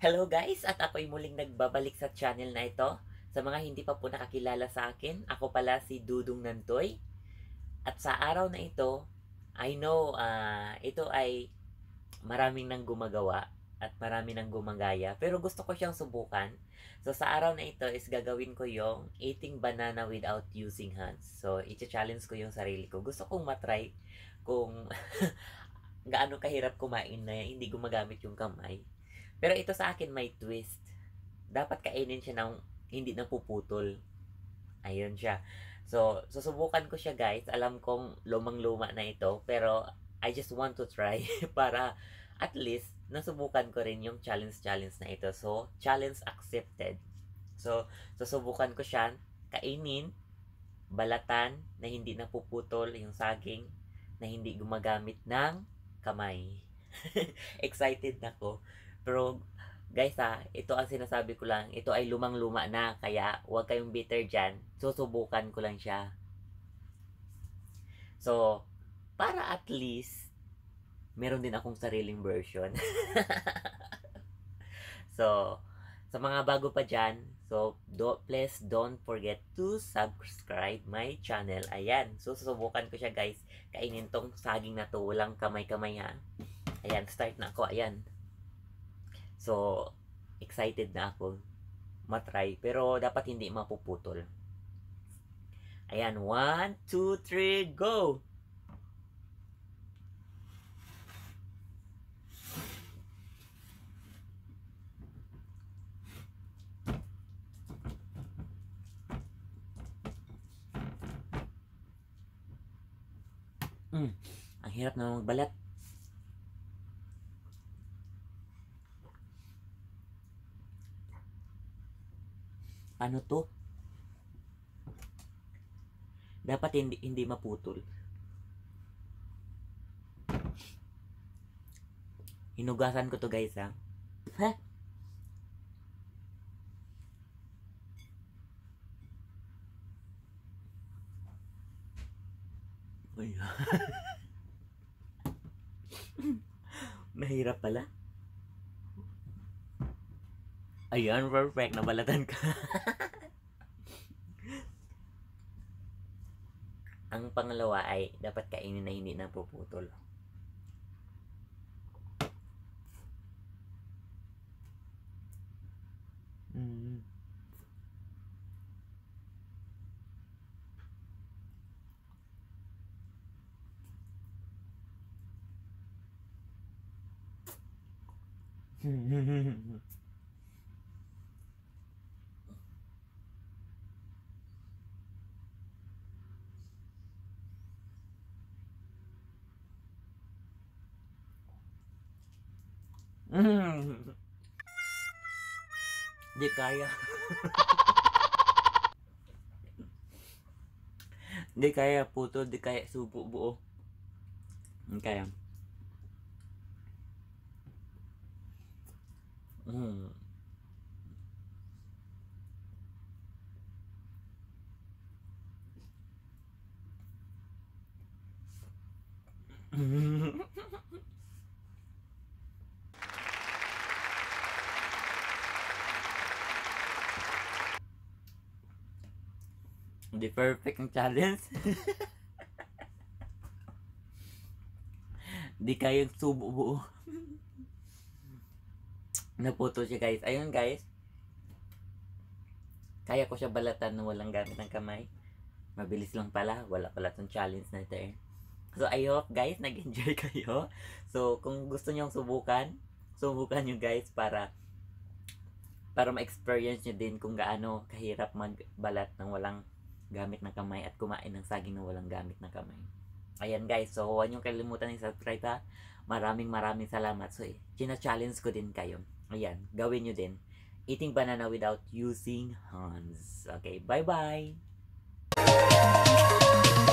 Hello guys! At ako'y muling nagbabalik sa channel na ito. Sa mga hindi pa po nakakilala sa akin, ako pala si Dudong Nantoy. At sa araw na ito, I know uh, ito ay maraming nang gumagawa at marami nang gumagaya. Pero gusto ko siyang subukan. So sa araw na ito is gagawin ko yung eating banana without using hands. So iti-challenge ko yung sarili ko. Gusto kong matry kung gaano kahirap kumain na hindi gumagamit yung kamay. Pero ito sa akin may twist. Dapat kainin siya ng hindi puputol. Ayun siya. So, susubukan ko siya guys. Alam kong lumang-luma na ito. Pero, I just want to try para at least nasubukan ko rin yung challenge-challenge na ito. So, challenge accepted. So, susubukan ko siya kainin, balatan na hindi napuputol yung saging na hindi gumagamit ng kamay. Excited na ko. Pero guys ha, ito ang sinasabi ko lang, ito ay lumang-luma na kaya huwag kayong bitter dyan. Susubukan ko lang siya. So, para at least meron din akong sariling version. so, sa mga bago pa dyan, so, do, please don't forget to subscribe my channel. Ayan, susubukan ko siya guys. Kainin tong saging na to, walang kamay-kamay ha. Ayan, start na ako. Ayan. So, excited na ako matry. Pero, dapat hindi mapuputol. Ayan, 1, 2, 3, go! Mm, ang hirap na magbalat. ano to? Dapat hindi, hindi maputol. Hinugasan ko to guys ha. Ha? Mahirap pala. Ayun, perfect. Nabalatan ka. Ang pangalawa ay dapat kainin na hindi na puputol. Mm. Mm-hmm. Hmm. Dia kaya. dia kaya putus, dia kaya subuk buo. Dia kaya. Hmm. Mm-hmm. Hindi perfect ang challenge. Hindi kayo subo. Naputo siya guys. Ayun guys. Kaya ko siya balatan na walang gamit ng kamay. Mabilis lang pala. Wala pala tong challenge na ito eh. So I hope guys nag-enjoy kayo. So kung gusto niyo subukan, subukan niyo guys para para ma-experience niyo din kung gaano kahirap magbalat ng walang gamit ng kamay at kumain ng saging na walang gamit ng kamay. Ayan guys, so huwag niyong kalimutan yung subscribe ha. Maraming maraming salamat. So, eh, china-challenge ko din kayo. Ayan, gawin niyo din. Eating banana without using hands. Okay, bye-bye!